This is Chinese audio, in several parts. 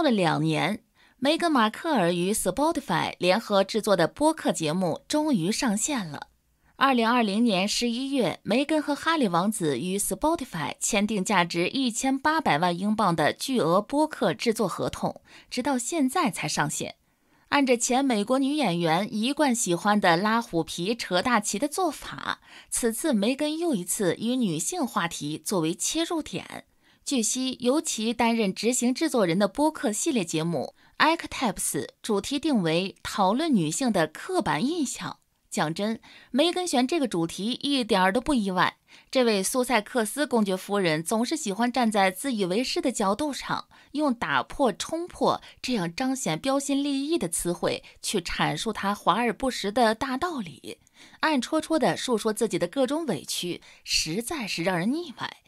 过了两年，梅根·马克尔与 Spotify 联合制作的播客节目终于上线了。二零二零年十一月，梅根和哈里王子与 Spotify 签订价值一千八百万英镑的巨额播客制作合同，直到现在才上线。按着前美国女演员一贯喜欢的拉虎皮、扯大旗的做法，此次梅根又一次以女性话题作为切入点。据悉，由其担任执行制作人的播客系列节目《a c t a p e s 主题定为讨论女性的刻板印象。讲真，梅根选这个主题一点儿都不意外。这位苏塞克斯公爵夫人总是喜欢站在自以为是的角度上，用“打破”“冲破”这样彰显标新立异的词汇去阐述她华而不实的大道理，暗戳戳地诉说自己的各种委屈，实在是让人腻歪。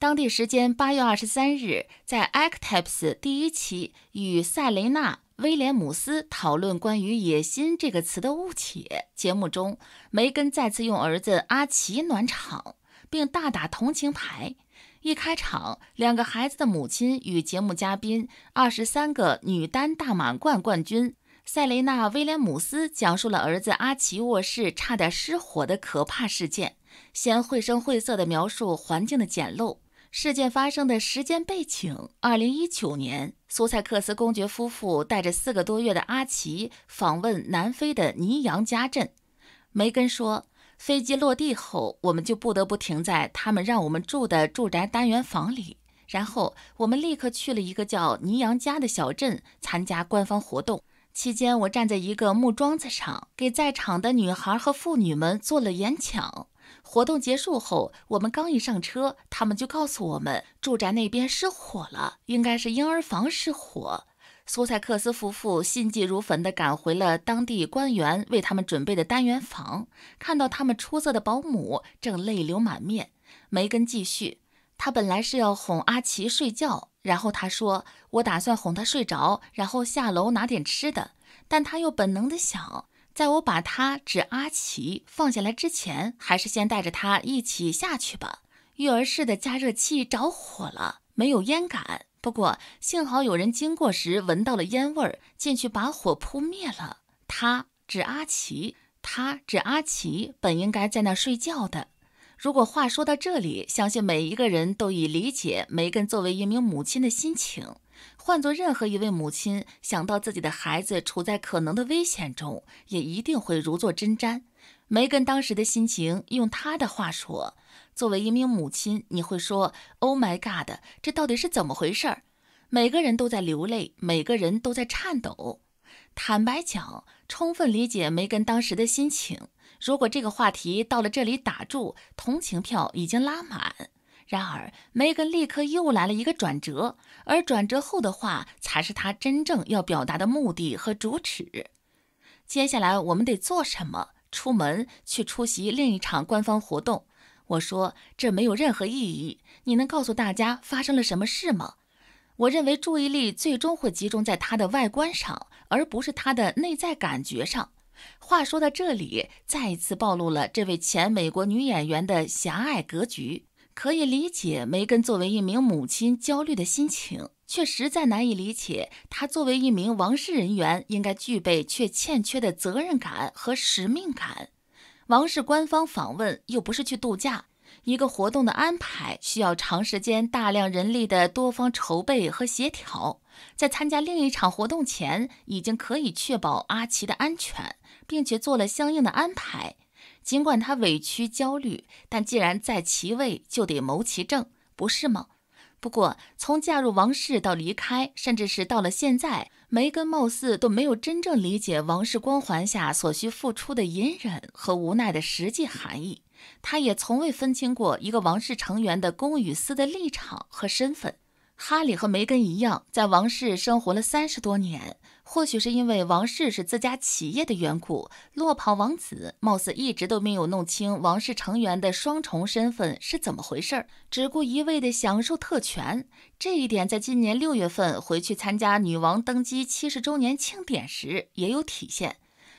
当地时间八月二十三日，在《a c t i p s 第一期与塞雷娜·威廉姆斯讨论关于“野心”这个词的误解。节目中，梅根再次用儿子阿奇暖场，并大打同情牌。一开场，两个孩子的母亲与节目嘉宾、二十三个女单大满贯冠军塞雷娜·威廉姆斯讲述了儿子阿奇卧室差点失火的可怕事件，先绘声绘色地描述环境的简陋。事件发生的时间背景：二零一九年，苏塞克斯公爵夫妇带着四个多月的阿奇访问南非的尼扬加镇。梅根说：“飞机落地后，我们就不得不停在他们让我们住的住宅单元房里，然后我们立刻去了一个叫尼扬加的小镇参加官方活动。期间，我站在一个木桩子上，给在场的女孩和妇女们做了演讲。”活动结束后，我们刚一上车，他们就告诉我们，住宅那边失火了，应该是婴儿房失火。苏塞克斯夫妇心急如焚地赶回了当地官员为他们准备的单元房，看到他们出色的保姆正泪流满面。梅根继续，他本来是要哄阿奇睡觉，然后他说：“我打算哄他睡着，然后下楼拿点吃的。”但他又本能地想。在我把他指阿奇放下来之前，还是先带着他一起下去吧。育儿室的加热器着火了，没有烟感，不过幸好有人经过时闻到了烟味，儿，进去把火扑灭了。他指阿奇，他指阿奇本应该在那睡觉的。如果话说到这里，相信每一个人都已理解梅根作为一名母亲的心情。换做任何一位母亲，想到自己的孩子处在可能的危险中，也一定会如坐针毡。梅根当时的心情，用她的话说，作为一名母亲，你会说：“Oh my God，这到底是怎么回事？”每个人都在流泪，每个人都在颤抖。坦白讲，充分理解梅根当时的心情。如果这个话题到了这里打住，同情票已经拉满。然而，梅根立刻又来了一个转折，而转折后的话才是他真正要表达的目的和主旨。接下来我们得做什么？出门去出席另一场官方活动？我说，这没有任何意义。你能告诉大家发生了什么事吗？我认为注意力最终会集中在她的外观上，而不是她的内在感觉上。话说到这里，再一次暴露了这位前美国女演员的狭隘格局。可以理解梅根作为一名母亲焦虑的心情，却实在难以理解她作为一名王室人员应该具备却欠缺的责任感和使命感。王室官方访问又不是去度假，一个活动的安排需要长时间、大量人力的多方筹备和协调。在参加另一场活动前，已经可以确保阿奇的安全，并且做了相应的安排。尽管他委屈焦虑，但既然在其位就得谋其政，不是吗？不过，从嫁入王室到离开，甚至是到了现在，梅根貌似都没有真正理解王室光环下所需付出的隐忍和无奈的实际含义。他也从未分清过一个王室成员的公与私的立场和身份。哈里和梅根一样，在王室生活了三十多年。或许是因为王室是自家企业的缘故，落跑王子貌似一直都没有弄清王室成员的双重身份是怎么回事，只顾一味的享受特权。这一点在今年六月份回去参加女王登基七十周年庆典时也有体现。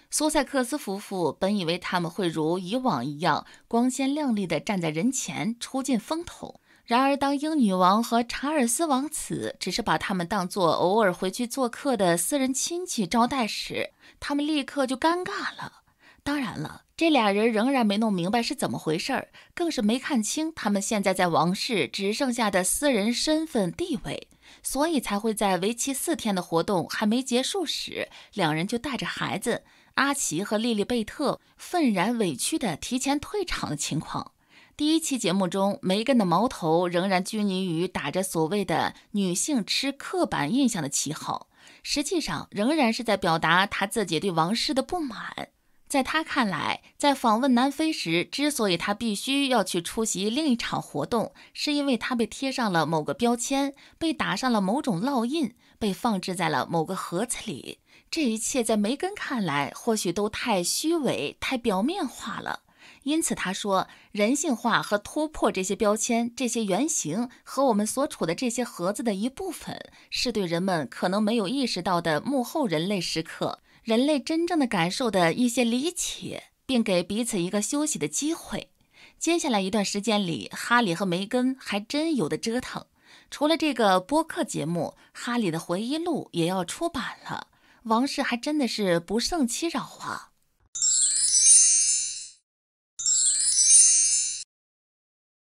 苏塞克斯夫妇本以为他们会如以往一样光鲜亮丽地站在人前出尽风头。然而，当英女王和查尔斯王子只是把他们当作偶尔回去做客的私人亲戚招待时，他们立刻就尴尬了。当然了，这俩人仍然没弄明白是怎么回事儿，更是没看清他们现在在王室只剩下的私人身份地位，所以才会在为期四天的活动还没结束时，两人就带着孩子阿奇和莉莉贝特愤然委屈地提前退场的情况。第一期节目中，梅根的矛头仍然拘泥于打着所谓的“女性吃刻板印象”的旗号，实际上仍然是在表达他自己对王室的不满。在他看来，在访问南非时，之所以他必须要去出席另一场活动，是因为他被贴上了某个标签，被打上了某种烙印，被放置在了某个盒子里。这一切在梅根看来，或许都太虚伪、太表面化了。因此，他说，人性化和突破这些标签、这些原型和我们所处的这些盒子的一部分，是对人们可能没有意识到的幕后人类时刻、人类真正的感受的一些理解，并给彼此一个休息的机会。接下来一段时间里，哈里和梅根还真有的折腾。除了这个播客节目，哈里的回忆录也要出版了。王室还真的是不胜其扰啊。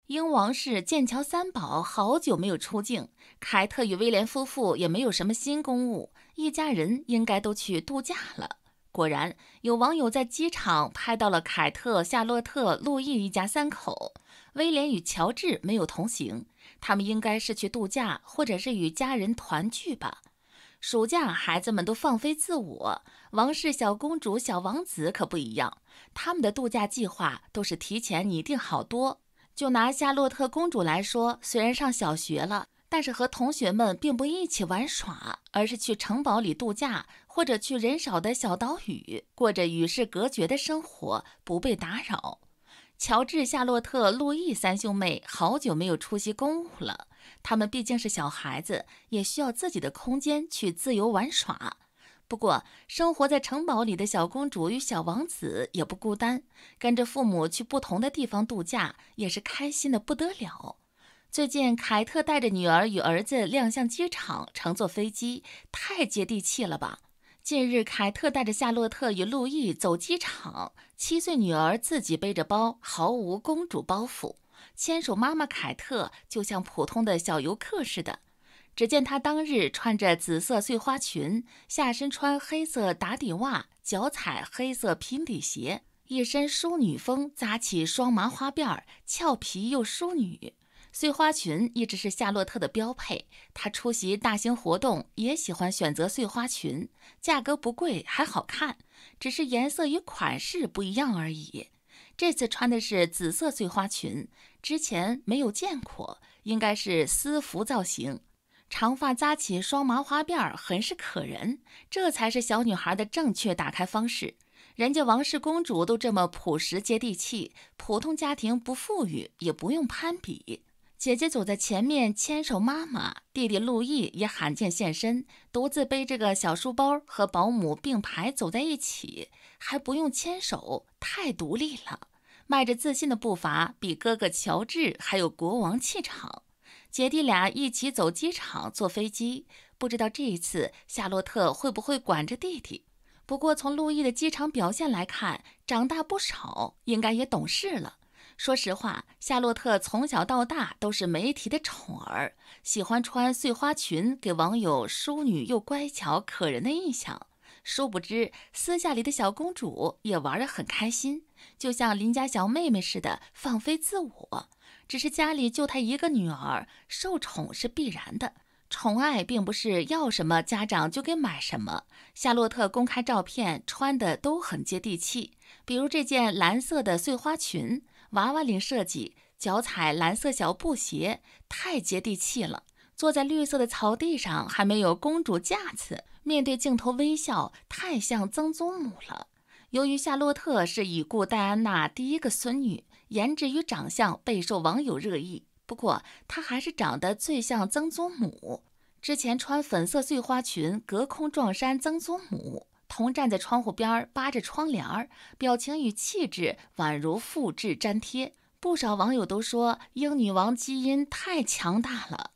英王室剑桥三宝好久没有出境，凯特与威廉夫妇也没有什么新公务，一家人应该都去度假了。果然，有网友在机场拍到了凯特、夏洛特、路易一家三口，威廉与乔治没有同行，他们应该是去度假或者是与家人团聚吧。暑假孩子们都放飞自我，王室小公主、小王子可不一样，他们的度假计划都是提前拟定好多。就拿夏洛特公主来说，虽然上小学了，但是和同学们并不一起玩耍，而是去城堡里度假，或者去人少的小岛屿，过着与世隔绝的生活，不被打扰。乔治、夏洛特、路易三兄妹好久没有出席公务了，他们毕竟是小孩子，也需要自己的空间去自由玩耍。不过，生活在城堡里的小公主与小王子也不孤单，跟着父母去不同的地方度假也是开心的不得了。最近，凯特带着女儿与儿子亮相机场，乘坐飞机，太接地气了吧？近日，凯特带着夏洛特与路易走机场，七岁女儿自己背着包，毫无公主包袱，牵手妈妈凯特，就像普通的小游客似的。只见她当日穿着紫色碎花裙，下身穿黑色打底袜，脚踩黑色平底鞋，一身淑女风，扎起双麻花辫儿，俏皮又淑女。碎花裙一直是夏洛特的标配，她出席大型活动也喜欢选择碎花裙，价格不贵还好看，只是颜色与款式不一样而已。这次穿的是紫色碎花裙，之前没有见过，应该是私服造型。长发扎起双麻花辫儿，很是可人。这才是小女孩的正确打开方式。人家王室公主都这么朴实接地气，普通家庭不富裕也不用攀比。姐姐走在前面，牵手妈妈；弟弟路易也罕见现身，独自背着个小书包和保姆并排走在一起，还不用牵手，太独立了。迈着自信的步伐，比哥哥乔治还有国王气场。姐弟俩一起走机场坐飞机，不知道这一次夏洛特会不会管着弟弟。不过从路易的机场表现来看，长大不少，应该也懂事了。说实话，夏洛特从小到大都是媒体的宠儿，喜欢穿碎花裙，给网友淑女又乖巧可人的印象。殊不知，私下里的小公主也玩得很开心，就像邻家小妹妹似的，放飞自我。只是家里就她一个女儿，受宠是必然的。宠爱并不是要什么家长就给买什么。夏洛特公开照片，穿的都很接地气，比如这件蓝色的碎花裙，娃娃领设计，脚踩蓝色小布鞋，太接地气了。坐在绿色的草地上，还没有公主架子，面对镜头微笑，太像曾祖母了。由于夏洛特是已故戴安娜第一个孙女。颜值与长相备受网友热议，不过她还是长得最像曾祖母。之前穿粉色碎花裙隔空撞衫曾祖母，同站在窗户边扒着窗帘，表情与气质宛如复制粘贴。不少网友都说英女王基因太强大了。